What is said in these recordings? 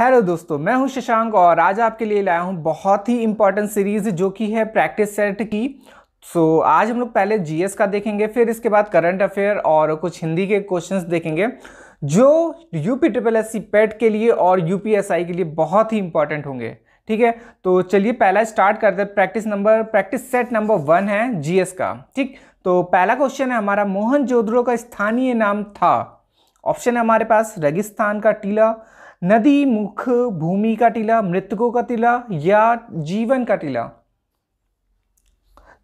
hello दोस्तों मैं हूं शशांक और आज आपके लिए लाया हूं बहुत ही इंपॉर्टेंट सीरीज जो कि है प्रैक्टिस सेट की सो so, आज हम लोग पहले जीएस का देखेंगे फिर इसके बाद करंट अफेयर और कुछ हिंदी के क्वेश्चंस देखेंगे जो U P triple S C PET के लिए और यू पी एस आई के लिए बहुत ही इंपॉर्टेंट होंगे ठीक है तो चलिए पहला स्टार्ट करते हैं practice number practice set number one है जीएस का ठीक तो पहला क्वेश्चन है हमारा मोहन जोधरो का स्थानीय नाम था ऑप्शन है हमारे पास रेगिस्तान का टीला नदी मुख भूमि का टीला मृतकों का टीला या जीवन का टीला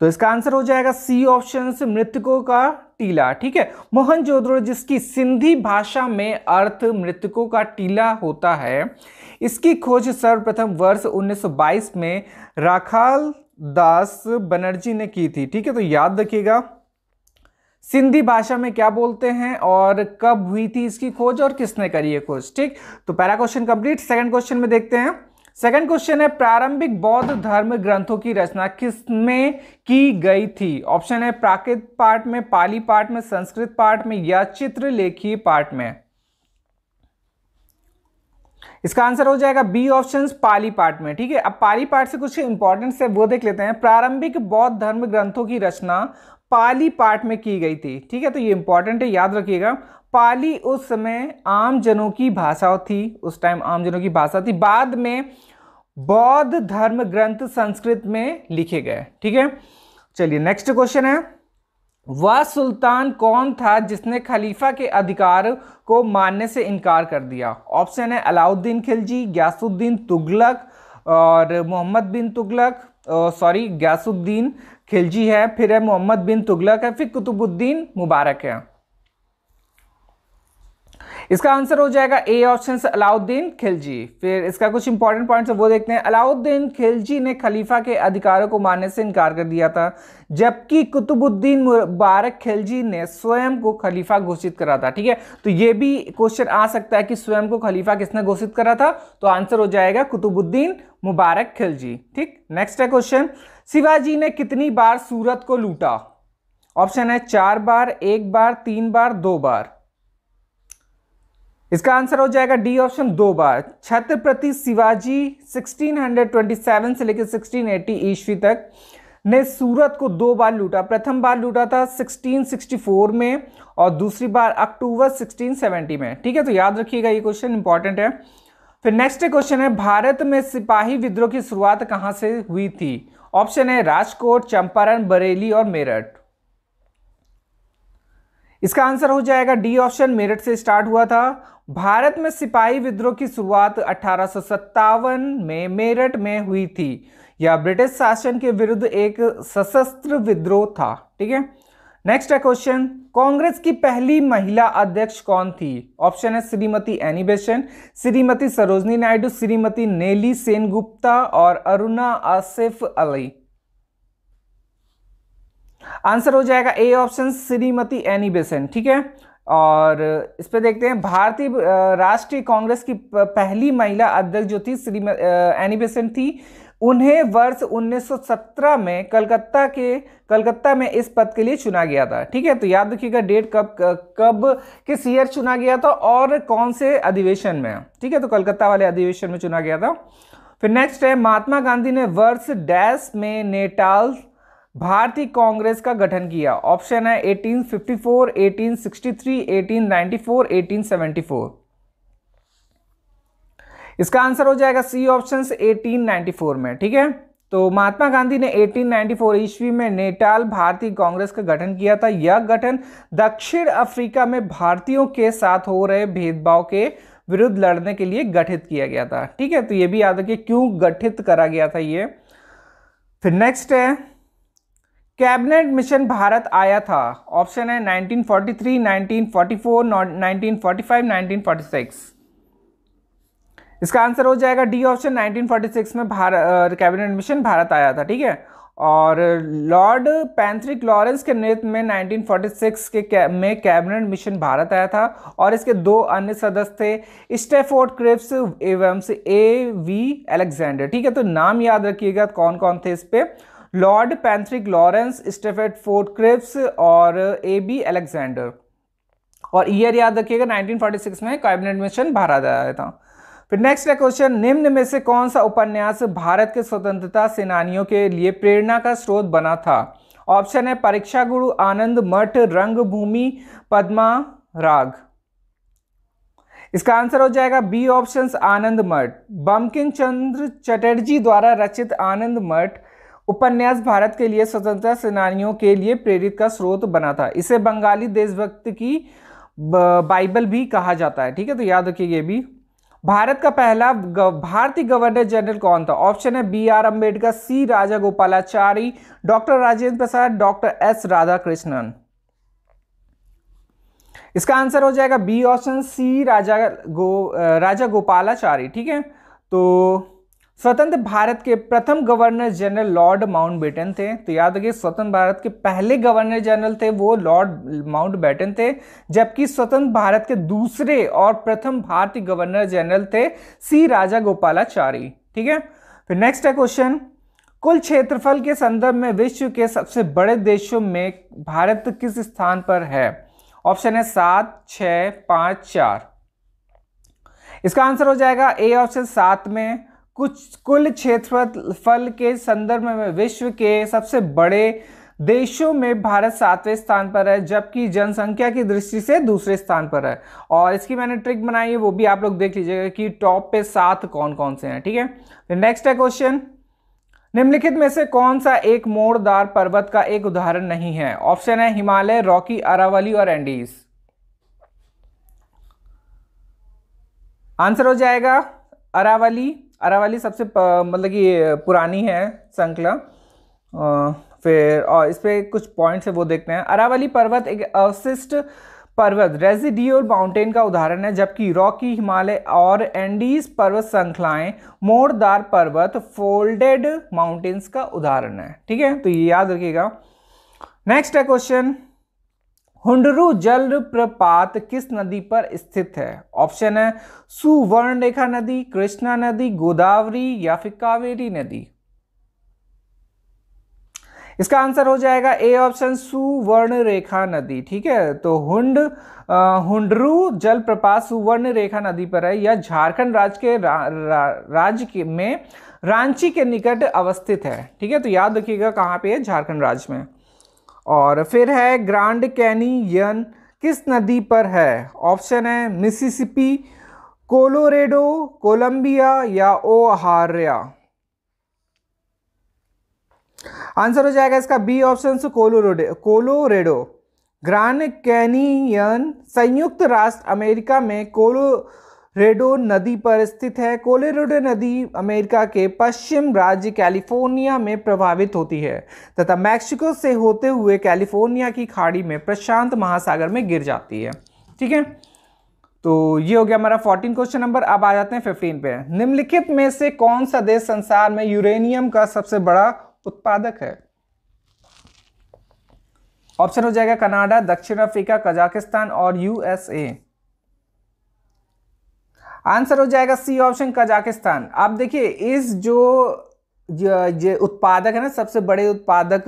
तो इसका आंसर हो जाएगा सी ऑप्शन मृतकों का टीला ठीक है मोहनजोदड़ो जिसकी सिंधी भाषा में अर्थ मृतकों का टीला होता है इसकी खोज सर्वप्रथम वर्ष 1922 में राखाल दास बनर्जी ने की थी ठीक है तो याद रखिएगा सिंधी भाषा में क्या बोलते हैं और कब हुई थी इसकी खोज और किसने करी है खोज ठीक तो पहला क्वेश्चन कंप्लीट सेकंड क्वेश्चन में देखते हैं सेकंड क्वेश्चन है प्रारंभिक बौद्ध धर्म ग्रंथों की रचना किसमें की गई थी ऑप्शन है प्राकृत पाठ में पाली पाठ में संस्कृत पाठ में या चित्रलेखी पाठ में इसका आंसर हो जाएगा बी ऑप्शन पाली पाठ में ठीक है अब पाली पाठ से कुछ इंपॉर्टेंट है वो देख लेते हैं प्रारंभिक बौद्ध धर्म ग्रंथों की रचना पाली पाठ में की गई थी ठीक है तो ये इंपॉर्टेंट है याद रखिएगा पाली उस समय आमजनों की भाषा थी उस टाइम आमजनों की भाषा थी बाद में बौद्ध धर्म ग्रंथ संस्कृत में लिखे गए ठीक है चलिए नेक्स्ट क्वेश्चन है वह सुल्तान कौन था जिसने खलीफा के अधिकार को मानने से इनकार कर दिया ऑप्शन है अलाउद्दीन खिलजी ग्यासुद्दीन तुगलक और मोहम्मद बिन तुगलक सॉरी ग्यासुद्दीन खिलजी है फिर है मोहम्मद बिन तुगलक है फिर कुतुबुद्दीन मुबारक है इसका आंसर हो जाएगा ए ऑप्शन अलाउद्दीन खिलजी फिर इसका कुछ इंपॉर्टेंट पॉइंट्स वो देखते हैं अलाउद्दीन खिलजी ने खलीफा के अधिकारों को मानने से इनकार कर दिया था जबकि कुतुबुद्दीन मुबारक खिलजी ने स्वयं को खलीफा घोषित करा था ठीक है तो ये भी क्वेश्चन आ सकता है कि स्वयं को खलीफा किसने घोषित करा था तो आंसर हो जाएगा कुतुबुद्दीन मुबारक खिलजी ठीक नेक्स्ट है क्वेश्चन शिवाजी ने कितनी बार सूरत को लूटा ऑप्शन है चार बार एक बार तीन बार दो बार इसका आंसर हो जाएगा डी ऑप्शन दो बार छत्रपति शिवाजी 1627 से लेकर 1680 ईस्वी तक ने सूरत को दो बार लूटा प्रथम बार लूटा था 1664 में और दूसरी बार अक्टूबर 1670 में ठीक है तो याद रखिएगा ये क्वेश्चन इंपॉर्टेंट है फिर नेक्स्ट क्वेश्चन है भारत में सिपाही विद्रोह की शुरुआत कहाँ से हुई थी ऑप्शन है राजकोट चंपारण बरेली और मेरठ इसका आंसर हो जाएगा डी ऑप्शन मेरठ से स्टार्ट हुआ था भारत में सिपाही विद्रोह की शुरुआत अठारह में मेरठ में हुई थी यह ब्रिटिश शासन के विरुद्ध एक सशस्त्र विद्रोह था ठीक है नेक्स्ट है क्वेश्चन कांग्रेस की पहली महिला अध्यक्ष कौन थी ऑप्शन है श्रीमती एनी बेसन श्रीमती सरोजनी नायडू श्रीमती नेली सेनगुप्ता और अरुणा आसिफ अली आंसर हो जाएगा A option Shrimati Annie Besant ठीक है और इस पे देखते हैं भारतीय राष्ट्रीय कांग्रेस की पहली महिला अध्यक्ष जो थी श्री एनी बेसेंट थी उन्हें वर्ष 1917 में कलकत्ता के कलकत्ता में इस पद के लिए चुना गया था ठीक है तो याद रखिएगा डेट कब कब किस ईयर चुना गया था और कौन से अधिवेशन में ठीक है तो कलकत्ता वाले अधिवेशन में चुना गया था फिर नेक्स्ट है महात्मा गांधी ने वर्ष डैश में नेटाल भारतीय कांग्रेस का गठन किया ऑप्शन है 1854, 1863, 1894, 1874 इसका आंसर हो जाएगा सी ऑप्शन 1894 में ठीक है तो महात्मा गांधी ने 1894 ईस्वी में नेटाल भारतीय कांग्रेस का गठन किया था यह गठन दक्षिण अफ्रीका में भारतीयों के साथ हो रहे भेदभाव के विरुद्ध लड़ने के लिए गठित किया गया था ठीक है तो यह भी याद रखिए क्यों गठित करा गया था यह फिर नेक्स्ट है कैबिनेट मिशन भारत आया था ऑप्शन है 1943, 1944, 1945, 1946 इसका आंसर हो जाएगा डी ऑप्शन 1946 में भारत कैबिनेट मिशन भारत आया था ठीक है और लॉर्ड पैंथ्रिक लॉरेंस के नेतृत्व में 1946 के में कैबिनेट मिशन भारत आया था और इसके दो अन्य सदस्य थे स्टेफोर्ड क्रिप्स एवं ए वी एलेक्जेंडर ठीक है तो नाम याद रखिएगा कौन कौन थे इस पर lord Pethick Lawrence Stafford Cripps और ए बी एलेक्जेंडर और ईयर याद रखिएगा 1946 में कैबिनेट मिशन भारत आया था फिर नेक्स्ट है क्वेश्चन निम्न में से कौन सा उपन्यास भारत के स्वतंत्रता सेनानियों के लिए प्रेरणा का स्रोत बना था ऑप्शन है परीक्षा गुरु आनंद मठ रंग भूमि पद्मा राग इसका आंसर हो जाएगा बी ऑप्शन आनंद मठ बमकिंग चंद्र चटर्जी द्वारा रचित आनंद मठ उपन्यास भारत के लिए स्वतंत्रता सेनानियों के लिए प्रेरित का स्रोत बना था इसे बंगाली देशभक्त की बाइबल भी कहा जाता है ठीक है तो याद रखिए ये भी भारत का पहला भारतीय गवर्नर जनरल कौन था ऑप्शन है B R Ambedkar C Raja Gopalachari doctor Rajendra Prasad doctor S Radhakrishnan इसका आंसर हो जाएगा B option C Raja Go Raja Gopalachari ठीक है तो स्वतंत्र भारत के प्रथम गवर्नर जनरल लॉर्ड माउंटबेटन थे तो याद रखिए स्वतंत्र भारत के पहले गवर्नर जनरल थे वो लॉर्ड माउंटबेटन थे जबकि स्वतंत्र भारत के दूसरे और प्रथम भारतीय गवर्नर जनरल थे सी राजा गोपालाचारी ठीक है फिर नेक्स्ट है क्वेश्चन कुल क्षेत्रफल के संदर्भ में विश्व के सबसे बड़े देशों में भारत किस स्थान पर है ऑप्शन है सात छ पाँच चार इसका आंसर हो जाएगा ए ऑप्शन सात में कुछ कुल क्षेत्रफल के संदर्भ में विश्व के सबसे बड़े देशों में भारत सातवें स्थान पर है जबकि जनसंख्या की दृष्टि से दूसरे स्थान पर है और इसकी मैंने ट्रिक बनाई है वो भी आप लोग देख लीजिएगा कि टॉप पे सात कौन कौन से हैं ठीक है नेक्स्ट है क्वेश्चन निम्नलिखित में से कौन सा एक मोड़दार पर्वत का एक उदाहरण नहीं है ऑप्शन है हिमालय रॉकी अरावली और एंडीज आंसर हो जाएगा अरावली अरावली सबसे मतलब कि पुरानी है संकला फिर और इस पर कुछ पॉइंट्स है वो देखते हैं अरावली पर्वत एक अवशिष्ट पर्वत रेजिडियल माउंटेन का उदाहरण है जबकि रॉकी हिमालय और एंडीज पर्वत श्रृंखलाएं मोड़दार पर्वत फोल्डेड माउंटेन्स का उदाहरण है ठीक है तो ये याद रखिएगा नेक्स्ट है क्वेश्चन हुंडरू जल प्रपात किस नदी पर स्थित है ऑप्शन है सुवर्णरेखा नदी कृष्णा नदी गोदावरी या फिर कावेरी नदी इसका आंसर हो जाएगा ए ऑप्शन सुवर्ण रेखा नदी ठीक है तो हुंड हुंडरू जलप्रपात सुवर्ण रेखा नदी पर है यह झारखंड राज्य के रा, रा, राज्य के में रांची के निकट अवस्थित है ठीक है तो याद रखिएगा कहाँ पे है झारखंड राज्य में और फिर है ग्रांड कैनियन किस नदी पर है ऑप्शन है मिसिसिपी कोलोरेडो कोलंबिया या ओहारिया आंसर हो जाएगा इसका B option Colorado Colorado Grand Canyon संयुक्त राष्ट्र अमेरिका में कोलो रेडो नदी पर स्थित है कोलेरोडो नदी अमेरिका के पश्चिम राज्य कैलिफोर्निया में प्रभावित होती है तथा मैक्सिको से होते हुए कैलिफोर्निया की खाड़ी में प्रशांत महासागर में गिर जाती है ठीक है तो ये हो गया हमारा फोर्टीन क्वेश्चन नंबर अब आ जाते हैं फिफ्टीन पे निम्नलिखित में से कौन सा देश संसार में यूरेनियम का सबसे बड़ा उत्पादक है ऑप्शन हो जाएगा कनाडा दक्षिण अफ्रीका कजाकिस्तान और यूएसए आंसर हो जाएगा सी ऑप्शन कजाकिस्तान आप देखिए इस जो ये उत्पादक है ना सबसे बड़े उत्पादक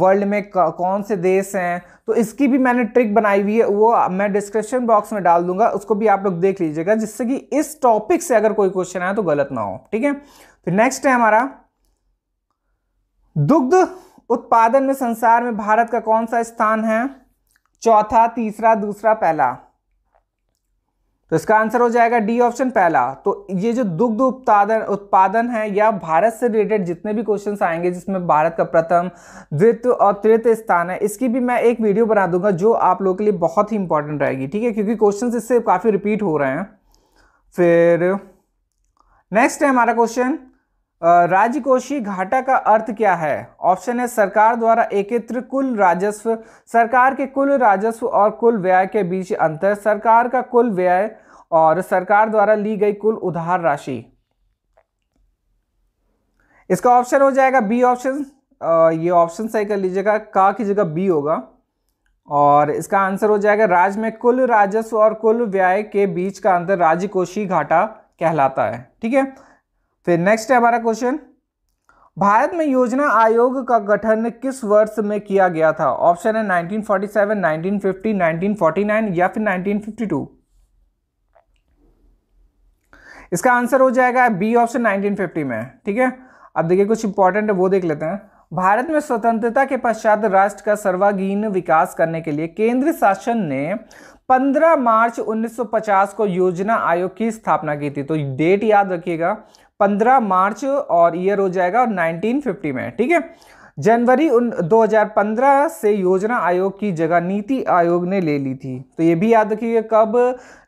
वर्ल्ड में कौन से देश हैं तो इसकी भी मैंने ट्रिक बनाई हुई है वो मैं डिस्क्रिप्शन बॉक्स में डाल दूंगा उसको भी आप लोग देख लीजिएगा जिससे कि इस टॉपिक से अगर कोई क्वेश्चन आए तो गलत ना हो ठीक है फिर तो नेक्स्ट है हमारा दुग्ध उत्पादन में संसार में भारत का कौन सा स्थान है चौथा तीसरा दूसरा पहला तो इसका आंसर हो जाएगा डी ऑप्शन पहला तो ये जो दुग्ध उत्पादन उत्पादन है या भारत से रिलेटेड जितने भी क्वेश्चंस आएंगे जिसमें भारत का प्रथम द्वितीय और तृतीय स्थान है इसकी भी मैं एक वीडियो बना दूंगा जो आप लोगों के लिए बहुत ही इंपॉर्टेंट रहेगी ठीक है क्योंकि क्वेश्चन इससे काफ़ी रिपीट हो रहे हैं फिर नेक्स्ट है हमारा क्वेश्चन राजकोषीय घाटा का अर्थ क्या है ऑप्शन है सरकार द्वारा एकत्र कुल राजस्व सरकार के कुल राजस्व और कुल व्यय के बीच अंतर सरकार का कुल व्यय और सरकार द्वारा ली गई कुल उधार राशि इसका ऑप्शन हो जाएगा बी ऑप्शन ये ऑप्शन सही कर लीजिएगा का की जगह बी होगा और इसका आंसर हो जाएगा राज्य में कुल राजस्व और कुल व्यय के बीच का अंतर राजकोषीय घाटा कहलाता है ठीक है फिर नेक्स्ट है हमारा क्वेश्चन भारत में योजना आयोग का गठन किस वर्ष में किया गया था ऑप्शन है 1947, 1950, 1949 या फिर 1952 इसका आंसर हो जाएगा बी ऑप्शन 1950 में ठीक है अब देखिए कुछ इंपॉर्टेंट है वो देख लेते हैं भारत में स्वतंत्रता के पश्चात राष्ट्र का सर्वागीण विकास करने के लिए केंद्र शासन ने 15 मार्च 1950 को योजना आयोग की स्थापना की थी तो डेट याद रखिएगा पंद्रह मार्च और ईयर हो जाएगा नाइनटीन फिफ्टी में ठीक है जनवरी उन 2015 से योजना आयोग की जगह नीति आयोग ने ले ली थी तो ये भी याद रखिए कब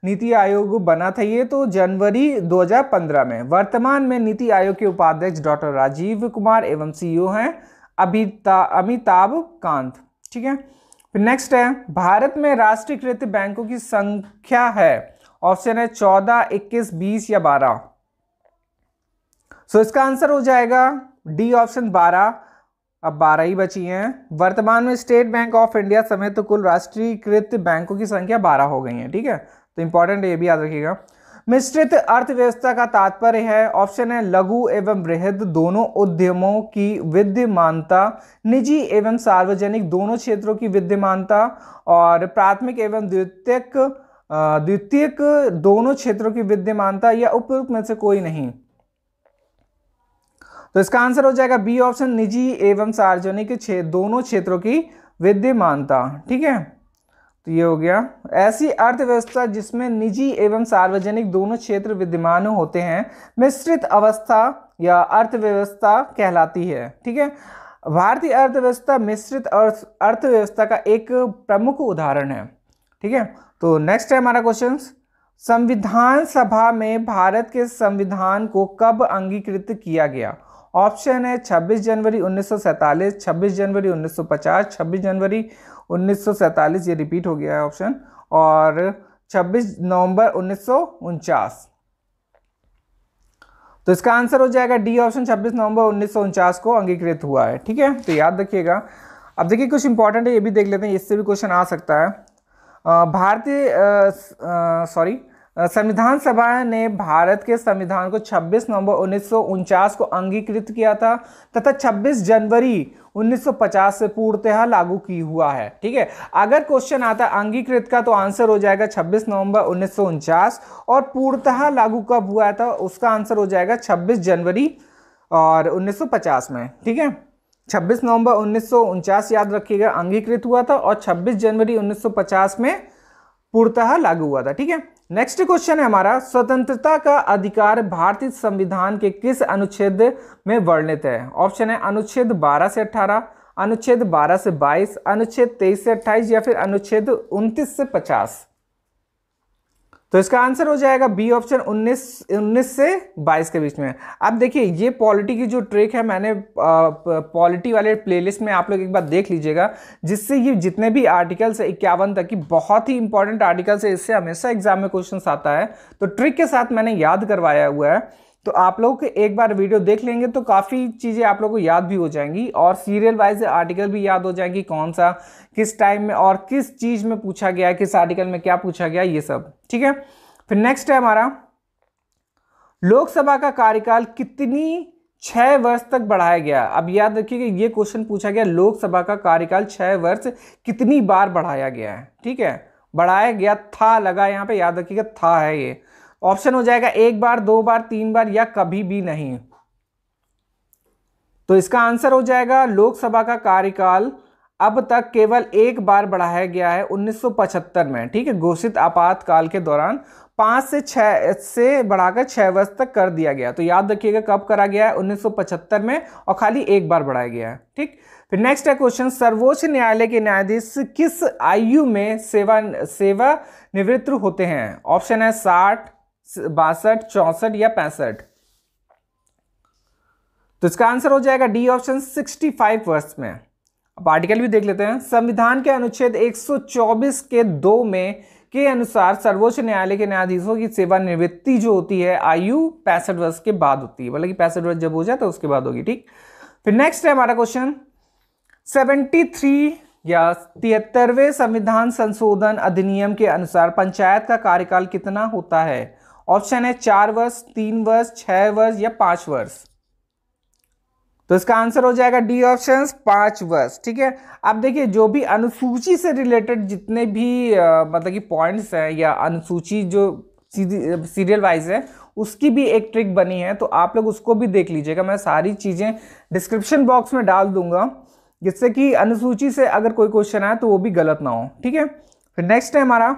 नीति आयोग बना था ये तो जनवरी 2015 में वर्तमान में नीति आयोग के उपाध्यक्ष डॉक्टर राजीव कुमार एवं सीईओ e हैं अभिता अमिताभ कांत ठीक है फिर नेक्स्ट है भारत में राष्ट्रीयकृत बैंकों की संख्या है ऑप्शन है चौदह इक्कीस बीस या बारह सो इसका आंसर हो जाएगा डी ऑप्शन बारह अब बारह ही बची हैं वर्तमान में स्टेट बैंक ऑफ इंडिया समेत तो कुल राष्ट्रीयकृत बैंकों की संख्या बारह हो गई है ठीक है तो इंपॉर्टेंट ये भी याद रखिएगा मिश्रित अर्थव्यवस्था का तात्पर्य है ऑप्शन है लघु एवं वृहद दोनों उद्यमों की विद्यमानता निजी एवं सार्वजनिक दोनों क्षेत्रों की विद्यमानता और प्राथमिक एवं द्वितीयक द्वितीयक दोनों क्षेत्रों की विद्यमानता या उपयुक्त में से कोई नहीं तो इसका आंसर हो जाएगा बी ऑप्शन निजी एवं सार्वजनिक छे, दोनों क्षेत्रों की विद्यमानता ठीक है तो ये हो गया ऐसी अर्थव्यवस्था जिसमें निजी एवं सार्वजनिक दोनों क्षेत्र विद्यमान होते हैं मिश्रित अवस्था या अर्थव्यवस्था कहलाती है ठीक है भारतीय अर्थव्यवस्था मिश्रित अर्थव्यवस्था का एक प्रमुख उदाहरण है ठीक है तो नेक्स्ट है हमारा क्वेश्चन संविधान सभा में भारत के संविधान को कब अंगीकृत किया गया ऑप्शन है 26 जनवरी 1947, 26 जनवरी 1950, 26 जनवरी 1947 ये रिपीट हो गया है ऑप्शन और 26 नवंबर उन्नीस तो इसका आंसर हो जाएगा डी ऑप्शन 26 नवंबर उन्नीस को अंगीकृत हुआ है ठीक है तो याद रखिएगा अब देखिए कुछ इंपॉर्टेंट है ये भी देख लेते हैं इससे भी क्वेश्चन आ सकता है भारतीय सॉरी संविधान सभा ने भारत के संविधान को 26 नवंबर उन्नीस को अंगीकृत किया था तथा 26 जनवरी 1950 से पूर्णतः लागू की हुआ है ठीक है अगर क्वेश्चन आता है अंगीकृत का तो आंसर हो जाएगा 26 नवंबर उन्नीस और पूर्णतः लागू कब हुआ था उसका आंसर हो जाएगा 26 जनवरी और 1950 में ठीक है 26 नवंबर उन्नीस याद रखिएगा अंगीकृत हुआ था और 26 जनवरी 1950 में पूर्णतः लागू हुआ था ठीक है नेक्स्ट क्वेश्चन है हमारा स्वतंत्रता का अधिकार भारतीय संविधान के किस अनुच्छेद में वर्णित है ऑप्शन है अनुच्छेद 12 से 18 अनुच्छेद 12 से 22 अनुच्छेद 23 से 28 या फिर अनुच्छेद 29 से 50 तो इसका आंसर हो जाएगा बी ऑप्शन 19 19 से 22 के बीच में अब देखिए ये पॉलिटी की जो ट्रिक है मैंने पॉलिटी वाले प्लेलिस्ट में आप लोग एक बार देख लीजिएगा जिससे ये जितने भी आर्टिकल्स है इक्यावन तक की बहुत ही इंपॉर्टेंट आर्टिकल्स है इससे हमेशा एग्जाम में क्वेश्चन आता है तो ट्रिक के साथ मैंने याद करवाया हुआ है तो आप लोग एक बार वीडियो देख लेंगे तो काफ़ी चीज़ें आप लोग को याद भी हो जाएंगी और सीरियल वाइज आर्टिकल भी याद हो जाएंगी कौन सा किस टाइम में और किस चीज़ में पूछा गया है किस आर्टिकल में क्या पूछा गया ये सब ठीक है फिर नेक्स्ट है हमारा लोकसभा का कार्यकाल कितनी छः वर्ष तक बढ़ाया गया अब याद कि ये क्वेश्चन पूछा गया लोकसभा का कार्यकाल छः वर्ष कितनी बार बढ़ाया गया है ठीक है बढ़ाया गया था लगा यहाँ पे याद रखिएगा था है ये ऑप्शन हो जाएगा एक बार दो बार तीन बार या कभी भी नहीं तो इसका आंसर हो जाएगा लोकसभा का कार्यकाल अब तक केवल एक बार बढ़ाया गया है 1975 में ठीक है घोषित आपातकाल के दौरान पांच से छः से बढ़ाकर छह वर्ष तक कर दिया गया तो याद रखिएगा कब करा गया है 1975 में और खाली एक बार बढ़ाया गया है ठीक फिर नेक्स्ट है क्वेश्चन सर्वोच्च न्यायालय के न्यायाधीश किस आयु में सेवा सेवा निवृत्त होते हैं ऑप्शन है साठ बासठ चौसठ या पैंसठ तो इसका आंसर हो जाएगा डी ऑप्शन 65 वर्ष में अब आर्टिकल भी देख लेते हैं संविधान के अनुच्छेद 124 के दो में के अनुसार सर्वोच्च न्यायालय के न्यायाधीशों की सेवानिवृत्ति जो होती है आयु पैंसठ वर्ष के बाद होती है मतलब कि पैंसठ वर्ष जब हो जाए तो उसके बाद होगी ठीक फिर नेक्स्ट है हमारा क्वेश्चन थ्री या तिहत्तरवें संविधान संशोधन अधिनियम के अनुसार पंचायत का कार्यकाल कितना होता है ऑप्शन है चार वर्ष तीन वर्ष छह वर्ष या पांच वर्ष तो इसका आंसर हो जाएगा डी ऑप्शन पांच वर्ष ठीक है अब देखिए जो भी अनुसूची से रिलेटेड जितने भी मतलब कि पॉइंट्स हैं या अनुसूची जो सीरियल वाइज है उसकी भी एक ट्रिक बनी है तो आप लोग उसको भी देख लीजिएगा मैं सारी चीज़ें डिस्क्रिप्शन बॉक्स में डाल दूंगा जिससे कि अनुसूची से अगर कोई क्वेश्चन आए तो वो भी गलत ना हो ठीक है फिर नेक्स्ट है हमारा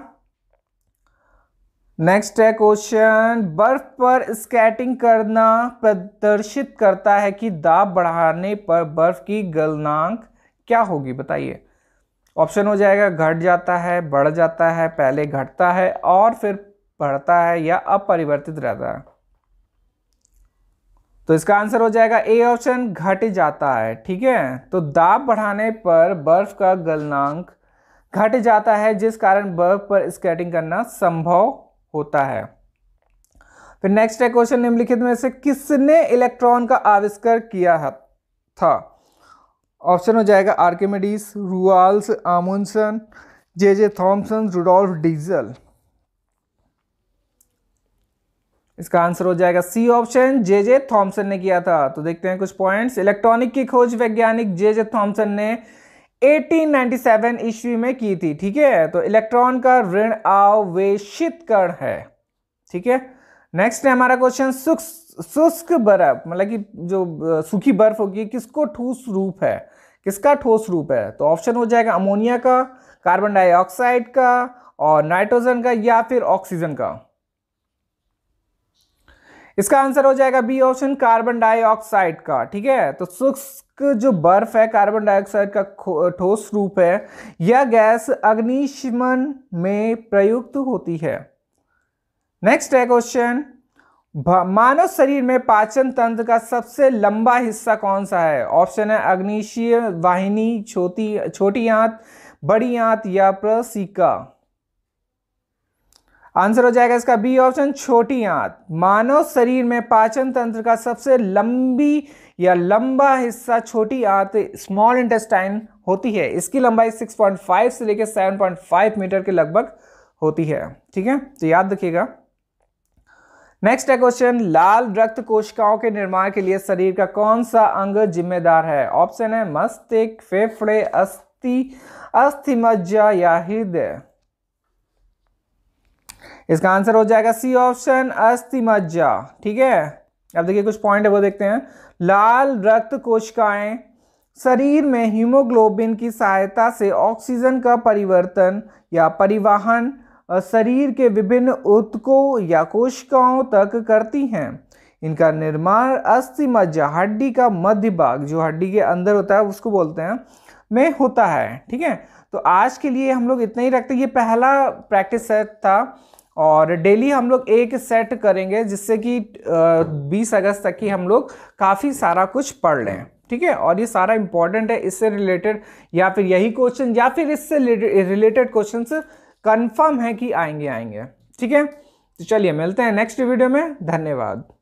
नेक्स्ट है क्वेश्चन बर्फ पर स्केटिंग करना प्रदर्शित करता है कि दाब बढ़ाने पर बर्फ की गलनांक क्या होगी बताइए ऑप्शन हो जाएगा घट जाता है बढ़ जाता है पहले घटता है और फिर बढ़ता है या अपरिवर्तित रहता है तो इसका आंसर हो जाएगा ए ऑप्शन घट जाता है ठीक है तो दाब बढ़ाने पर बर्फ का गलनांक घट जाता है जिस कारण बर्फ पर स्केटिंग करना संभव होता है फिर नेक्स्ट है क्वेश्चन निम्नलिखित में से किसने इलेक्ट्रॉन का आविष्कार किया था ऑप्शन हो जाएगा Archimedes Roald Amundsen J J Thomson Rudolf Diesel इसका आंसर हो जाएगा सी ऑप्शन जे जे थॉम्सन ने किया था तो देखते हैं कुछ पॉइंट्स इलेक्ट्रॉनिक की खोज वैज्ञानिक जे जे थॉम्सन ने 1897 ईस्वी में की थी ठीक है तो इलेक्ट्रॉन का ऋण आवेशित कण है ठीक है नेक्स्ट है हमारा क्वेश्चन शुष्क बर्फ मतलब कि जो सूखी बर्फ होगी किसको ठोस रूप है किसका ठोस रूप है तो ऑप्शन हो जाएगा अमोनिया का कार्बन डाइऑक्साइड का और नाइट्रोजन का या फिर ऑक्सीजन का इसका आंसर हो जाएगा बी ऑप्शन कार्बन डाइऑक्साइड का ठीक है तो शुष्क जो बर्फ है कार्बन डाइऑक्साइड का ठोस रूप है यह गैस अग्निशमन में प्रयुक्त होती है नेक्स्ट है क्वेश्चन मानव शरीर में पाचन तंत्र का सबसे लंबा हिस्सा कौन सा है ऑप्शन है अग्निशीय वाहिनी छोटी छोटी आंत बड़ी आंत या प्रसिका आंसर हो जाएगा इसका बी ऑप्शन छोटी आंत मानव शरीर में पाचन तंत्र का सबसे लंबी या लंबा हिस्सा छोटी आंत स्मॉल इंटेस्टाइन होती है इसकी लंबाई 6.5 से लेकर 7.5 मीटर के लगभग होती है ठीक है तो याद रखिएगा नेक्स्ट है क्वेश्चन लाल रक्त कोशिकाओं के निर्माण के लिए शरीर का कौन सा अंग जिम्मेदार है ऑप्शन है मस्तिष्क फेफड़े अस्थि मज्जा या हृदय इसका आंसर हो जाएगा सी ऑप्शन अस्थि मज्जा ठीक है अब देखिए कुछ पॉइंट है वो देखते हैं लाल रक्त कोशिकाएं शरीर में हीमोग्लोबिन की सहायता से ऑक्सीजन का परिवर्तन या परिवहन शरीर के विभिन्न उत्कों या कोशिकाओं तक करती हैं इनका निर्माण अस्थि मज्जा हड्डी का मध्य भाग जो हड्डी के अंदर होता है उसको बोलते हैं में होता है ठीक है तो आज के लिए हम लोग इतना ही रखते ये पहला प्रैक्टिस सेट था और डेली हम लोग एक सेट करेंगे जिससे कि बीस अगस्त तक की हम लोग काफ़ी सारा कुछ पढ़ लें ठीक है और ये सारा इंपॉर्टेंट है इससे रिलेटेड या फिर यही क्वेश्चन या फिर इससे रिलेटेड क्वेश्चन कन्फर्म है कि आएंगे आएंगे ठीक है तो चलिए मिलते हैं नेक्स्ट वीडियो में धन्यवाद